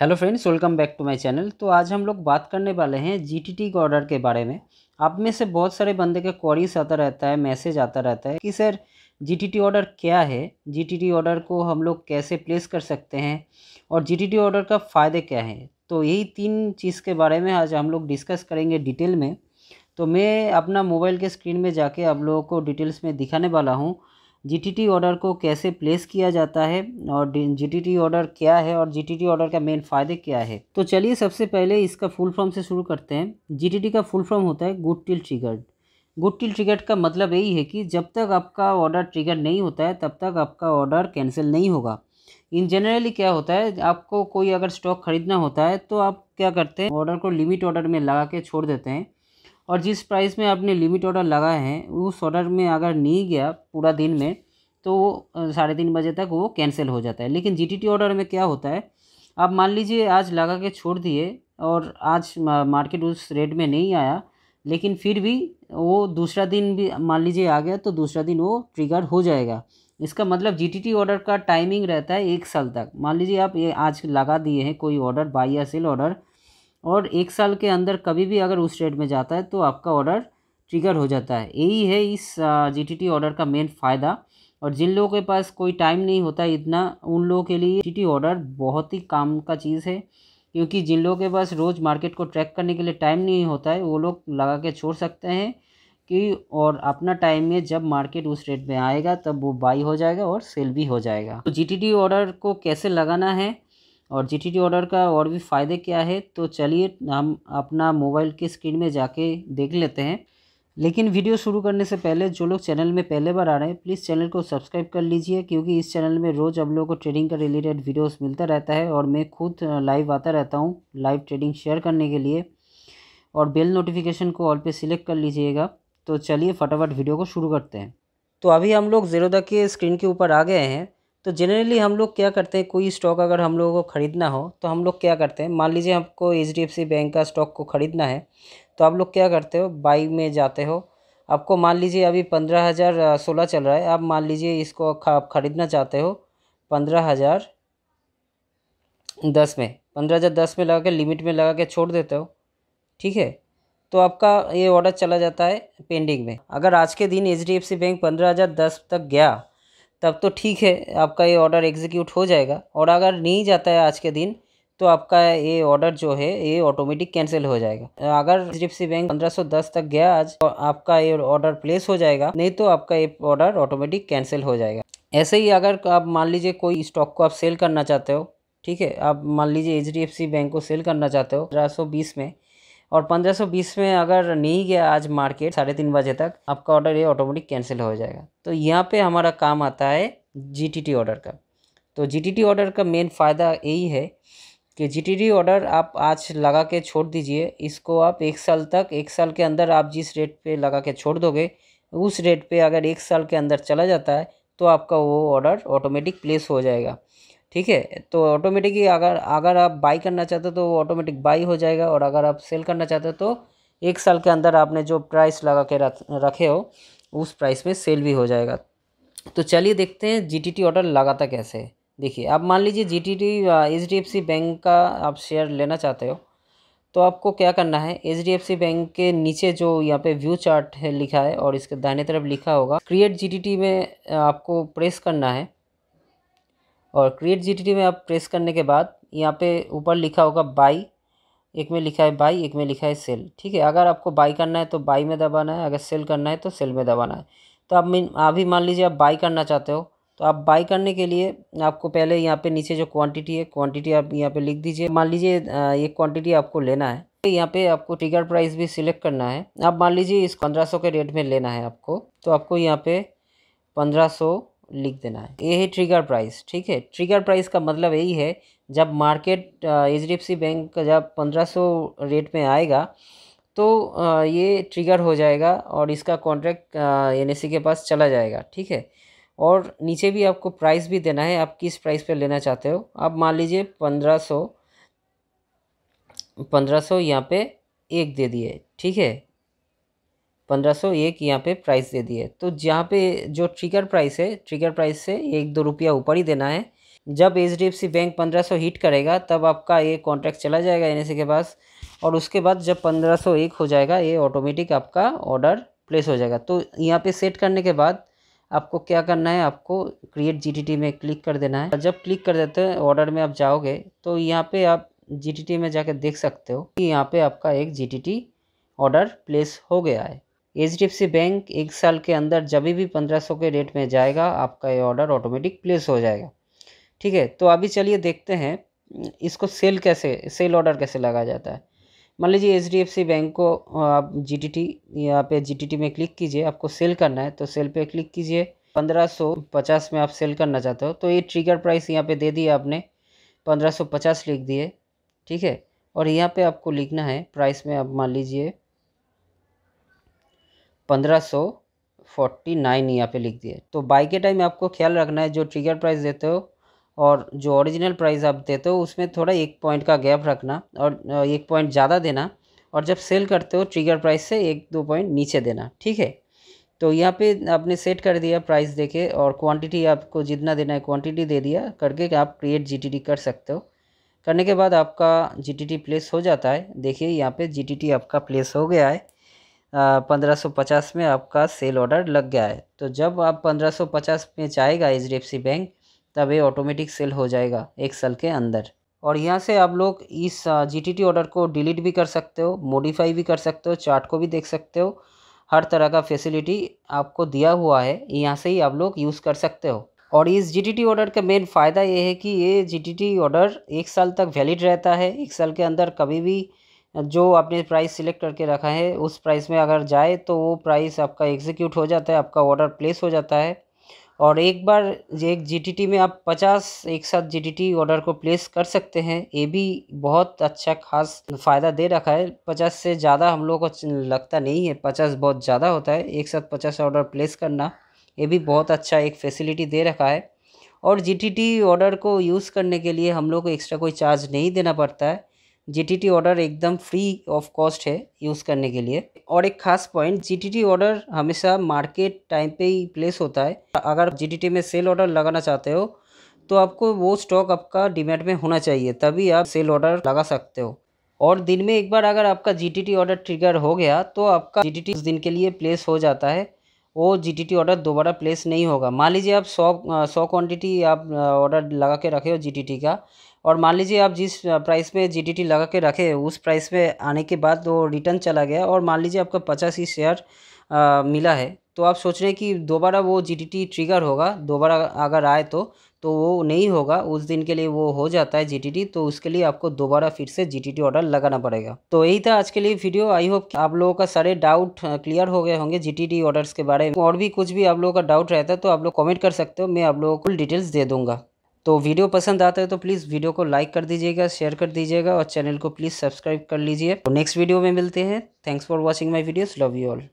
hello friends welcome back to my channel तो आज हम लोग बात करने वाले हैं जीटीटी के ऑर्डर के बारे में आप में से बहुत सारे बंदे के क्वारीस आता रहता है मैसेज आता रहता है कि सर जीटीटी ऑर्डर क्या है जीटीटी ऑर्डर को हम लोग कैसे प्लेस कर सकते हैं और जीटीटी ऑर्डर का फ़ायदे क्या है तो यही तीन चीज़ के बारे में आज हम लोग डिस्कस करेंगे डिटेल में तो मैं अपना मोबाइल के स्क्रीन में जाके आप लोगों को डिटेल्स में दिखाने वाला हूँ जीटीटी ऑर्डर को कैसे प्लेस किया जाता है और जीटीटी ऑर्डर क्या है और जीटीटी ऑर्डर का मेन फ़ायदे क्या है तो चलिए सबसे पहले इसका फुल फॉर्म से शुरू करते हैं जीटीटी का फुल फॉर्म होता है good till triggered good till triggered का मतलब यही है कि जब तक आपका ऑर्डर ट्रिगर नहीं होता है तब तक आपका ऑर्डर कैंसिल नहीं होगा इन जनरली क्या होता है आपको कोई अगर स्टॉक खरीदना होता है तो आप क्या करते हैं ऑर्डर को लिमिट ऑर्डर में लगा के छोड़ देते हैं और जिस प्राइस में आपने लिमिट ऑर्डर लगाए हैं उस ऑर्डर में अगर नहीं गया पूरा दिन में तो वो साढ़े तीन बजे तक वो कैंसिल हो जाता है लेकिन जीटीटी ऑर्डर में क्या होता है आप मान लीजिए आज लगा के छोड़ दिए और आज मार्केट उस रेट में नहीं आया लेकिन फिर भी वो दूसरा दिन भी मान लीजिए आ गया तो दूसरा दिन वो ट्रिगर हो जाएगा इसका मतलब टी ऑर्डर का टाइमिंग रहता है एक साल तक मान लीजिए आप ये आज लगा दिए हैं कोई ऑर्डर बाई या सेल ऑर्डर और एक साल के अंदर कभी भी अगर उस रेट में जाता है तो आपका ऑर्डर ट्रिगर हो जाता है यही है इस जीटीटी ऑर्डर का मेन फ़ायदा और जिन लोगों के पास कोई टाइम नहीं होता इतना उन लोगों के लिए जीटीटी ऑर्डर बहुत ही काम का चीज़ है क्योंकि जिन लोगों के पास रोज़ मार्केट को ट्रैक करने के लिए टाइम नहीं होता है वो लोग लगा के छोड़ सकते हैं कि और अपना टाइम में जब मार्केट उस रेट में आएगा तब वो बाई हो जाएगा और सेल भी हो जाएगा तो जी ऑर्डर को कैसे लगाना है और जी ऑर्डर का और भी फ़ायदे क्या है तो चलिए हम अपना मोबाइल के स्क्रीन में जाके देख लेते हैं लेकिन वीडियो शुरू करने से पहले जो लोग चैनल में पहले बार आ रहे हैं प्लीज़ चैनल को सब्सक्राइब कर लीजिए क्योंकि इस चैनल में रोज़ हम लोगों को ट्रेडिंग का रिलेटेड वीडियोस मिलता रहता है और मैं खुद लाइव आता रहता हूँ लाइव ट्रेडिंग शेयर करने के लिए और बेल नोटिफिकेशन को ऑल पे सिलेक्ट कर लीजिएगा तो चलिए फटाफट वीडियो को शुरू करते हैं तो अभी हम लोग ज़ीरोदा के स्क्रीन के ऊपर आ गए हैं तो जनरली हम लोग क्या करते हैं कोई स्टॉक अगर हम लोगों को ख़रीदना हो तो हम लोग क्या करते हैं मान लीजिए आपको एच बैंक का स्टॉक को ख़रीदना है तो आप लोग क्या करते हो बाई में जाते हो आपको मान लीजिए अभी पंद्रह हज़ार सोलह चल रहा है आप मान लीजिए इसको आप ख़रीदना चाहते हो पंद्रह हज़ार दस में पंद्रह हज़ार दस में लगा के लिमिट में लगा के छोड़ देते हो ठीक है तो आपका ये ऑर्डर चला जाता है पेंडिंग में अगर आज के दिन एच बैंक पंद्रह हज़ार दस तक गया तब तो ठीक है आपका ये ऑर्डर एग्जीक्यूट हो जाएगा और अगर नहीं जाता है आज के दिन तो आपका ये ऑर्डर जो है ये ऑटोमेटिक कैंसिल हो जाएगा अगर H D F C bank 1510 तक गया आज तो आपका ये ऑर्डर प्लेस हो जाएगा नहीं तो आपका ये ऑर्डर ऑटोमेटिक कैंसिल हो जाएगा ऐसे ही अगर आप मान लीजिए कोई स्टॉक को आप सेल करना चाहते हो ठीक है आप मान लीजिए H D F C bank को सेल करना चाहते हो पंद्रह में और 1520 में अगर नहीं गया आज मार्केट साढ़े तीन बजे तक आपका ऑर्डर ये ऑटोमेटिक कैंसिल हो जाएगा तो यहाँ पे हमारा काम आता है जी ऑर्डर का तो जी ऑर्डर का मेन फ़ायदा यही है कि जी ऑर्डर आप आज लगा के छोड़ दीजिए इसको आप एक साल तक एक साल के अंदर आप जिस रेट पर लगा के छोड़ दोगे उस रेट पर अगर एक साल के अंदर चला जाता है तो आपका वो ऑर्डर ऑटोमेटिक प्लेस हो जाएगा ठीक है तो ऑटोमेटिकली अगर अगर आप बाई करना चाहते हो तो ऑटोमेटिक बाई हो जाएगा और अगर आप सेल करना चाहते हो तो एक साल के अंदर आपने जो प्राइस लगा के रखे हो उस प्राइस में सेल भी हो जाएगा तो चलिए देखते हैं टी ऑर्डर लगाता कैसे है देखिए आप मान लीजिए जी टी टी बैंक का आप शेयर लेना चाहते हो तो आपको क्या करना है एच बैंक के नीचे जो यहाँ पे व्यू चार्ट है लिखा है और इसके दाहिने तरफ लिखा होगा क्रिएट जी में आपको प्रेस करना है और क्रिएट जी में आप प्रेस करने के बाद यहाँ पे ऊपर लिखा होगा बाई एक में लिखा है बाई एक में लिखा है सेल ठीक है अगर आपको बाई करना है तो बाई में दबाना है अगर सेल करना है तो सेल में दबाना है तो आप मीन अभी मान लीजिए आप बाई करना चाहते हो तो आप बाई करने के लिए आपको पहले यहाँ पे नीचे जो क्वांटिटी है क्वांटिटी आप यहाँ पे लिख दीजिए मान लीजिए ये क्वांटिटी आपको लेना है तो यहाँ पे आपको टिकट प्राइस भी सिलेक्ट करना है आप मान लीजिए इस पंद्रह सौ के रेट में लेना है आपको तो आपको यहाँ पे पंद्रह सौ लिख देना है ये है ट्रिगर प्राइस ठीक है ट्रिगर प्राइस का मतलब यही है जब मार्केट एच डी बैंक जब 1500 रेट में आएगा तो ये ट्रिगर हो जाएगा और इसका कॉन्ट्रैक्ट एन के पास चला जाएगा ठीक है और नीचे भी आपको प्राइस भी देना है आप किस प्राइस पे लेना चाहते हो आप मान लीजिए पंद्रह सौ पंद्रह सौ यहाँ पर एक दे दिए ठीक है पंद्रह सौ एक यहाँ पे प्राइस दे दिए तो जहाँ पे जो ट्रिगर प्राइस है ट्रिगर प्राइस से एक दो रुपया ऊपर ही देना है जब H D F C bank पंद्रह सौ हिट करेगा तब आपका ये कॉन्ट्रैक्ट चला जाएगा एन e के पास और उसके बाद जब पंद्रह सौ एक हो जाएगा ये ऑटोमेटिक आपका ऑर्डर प्लेस हो जाएगा तो यहाँ पे सेट करने के बाद आपको क्या करना है आपको क्रिएट टी में क्लिक कर देना है जब क्लिक कर देते हैं ऑर्डर में आप जाओगे तो यहाँ पे आप टी में जाके देख सकते हो कि यहाँ पे आपका एक टी ऑर्डर प्लेस हो गया है एच डी बैंक एक साल के अंदर जब भी पंद्रह सौ के रेट में जाएगा आपका ये ऑर्डर ऑटोमेटिक प्लेस हो जाएगा ठीक है तो अभी चलिए देखते हैं इसको सेल कैसे सेल ऑर्डर कैसे लगाया जाता है मान लीजिए H D F C bank को आप जी टी टी यहाँ पे जी टी टी में क्लिक कीजिए आपको सेल करना है तो सेल पे क्लिक कीजिए पंद्रह सौ पचास में आप सेल करना चाहते हो तो ये ट्रिगर प्राइस यहाँ पे दे दिया आपने पंद्रह सौ पचास लिख दिए ठीक है और यहाँ पे आपको लिखना है प्राइस में आप मान लीजिए पंद्रह सौ नाइन यहाँ पर लिख दिए तो बाई के टाइम आपको ख्याल रखना है जो ट्रिगर प्राइस देते हो और जो ओरिजिनल प्राइस आप देते हो उसमें थोड़ा एक पॉइंट का गैप रखना और एक पॉइंट ज़्यादा देना और जब सेल करते हो ट्रिगर प्राइस से एक दो पॉइंट नीचे देना ठीक है तो यहाँ पे आपने सेट कर दिया प्राइस देके और क्वांटिटी आपको जितना देना है क्वांटिटी दे दिया करके आप क्रिएट जीटीटी कर सकते हो करने के बाद आपका जीटीटी प्लेस हो जाता है देखिए यहाँ पे जीटीटी आपका प्लेस हो गया है पंद्रह में आपका सेल ऑर्डर लग गया है तो जब आप पंद्रह में जाएगा एच डी बैंक तब ये ऑटोमेटिक सेल हो जाएगा एक साल के अंदर और यहाँ से आप लोग इस जी ऑर्डर को डिलीट भी कर सकते हो मॉडिफाई भी कर सकते हो चार्ट को भी देख सकते हो हर तरह का फैसिलिटी आपको दिया हुआ है यहाँ से ही आप लोग यूज़ कर सकते हो और इस जी ऑर्डर का मेन फ़ायदा ये है कि ये जी ऑर्डर एक साल तक वैलिड रहता है एक साल के अंदर कभी भी जो आपने प्राइस सिलेक्ट करके रखा है उस प्राइस में अगर जाए तो वो प्राइस आपका एग्जीक्यूट हो जाता है आपका ऑर्डर प्लेस हो जाता है और एक बार एक जी में आप पचास एक साथ टी ऑर्डर को प्लेस कर सकते हैं ये भी बहुत अच्छा खास फ़ायदा दे रखा है पचास से ज़्यादा हम लोगों को लगता नहीं है पचास बहुत ज़्यादा होता है एक साथ पचास ऑर्डर प्लेस करना ये भी बहुत अच्छा एक फैसिलिटी दे रखा है और जी ऑर्डर को यूज़ करने के लिए हम लोग को एक्स्ट्रा कोई चार्ज नहीं देना पड़ता है जी ऑर्डर एकदम फ्री ऑफ कॉस्ट है यूज़ करने के लिए और एक खास पॉइंट जी ऑर्डर हमेशा मार्केट टाइम पे ही प्लेस होता है अगर जी में सेल ऑर्डर लगाना चाहते हो तो आपको वो स्टॉक आपका डिमेट में होना चाहिए तभी आप सेल ऑर्डर लगा सकते हो और दिन में एक बार अगर आपका जी ऑर्डर ट्रिगर हो गया तो आपका जी उस दिन के लिए प्लेस हो जाता है वो जी ऑर्डर दोबारा प्लेस नहीं होगा मान लीजिए आप सौ सौ क्वान्टिटी आप ऑर्डर लगा के रखे हो जी का और मान लीजिए आप जिस प्राइस पे जी लगा के रखे उस प्राइस पे आने के बाद वो तो रिटर्न चला गया और मान लीजिए आपका पचास ही शेयर मिला है तो आप सोच रहे हैं कि दोबारा वो जीडीटी ट्रिगर होगा दोबारा अगर आए तो तो वो नहीं होगा उस दिन के लिए वो हो जाता है जी तो उसके लिए आपको दोबारा फिर से टी ऑर्डर लगाना पड़ेगा तो यही था आज के लिए वीडियो आई होप आप लोगों का सारे डाउट क्लियर हो गए होंगे टी ऑर्डर्स के बारे में और भी कुछ भी आप लोगों का डाउट रहता है तो आप लोग कमेंट कर सकते हो मैं आप लोगों को फुल डिटेल्स दे दूंगा तो वीडियो पसंद आता है तो प्लीज़ वीडियो को लाइक कर दीजिएगा शेयर कर दीजिएगा और चैनल को प्लीज़ सब्सक्राइब कर लीजिए तो नेक्स्ट वीडियो में मिलते हैं thanks for watching my videos love you all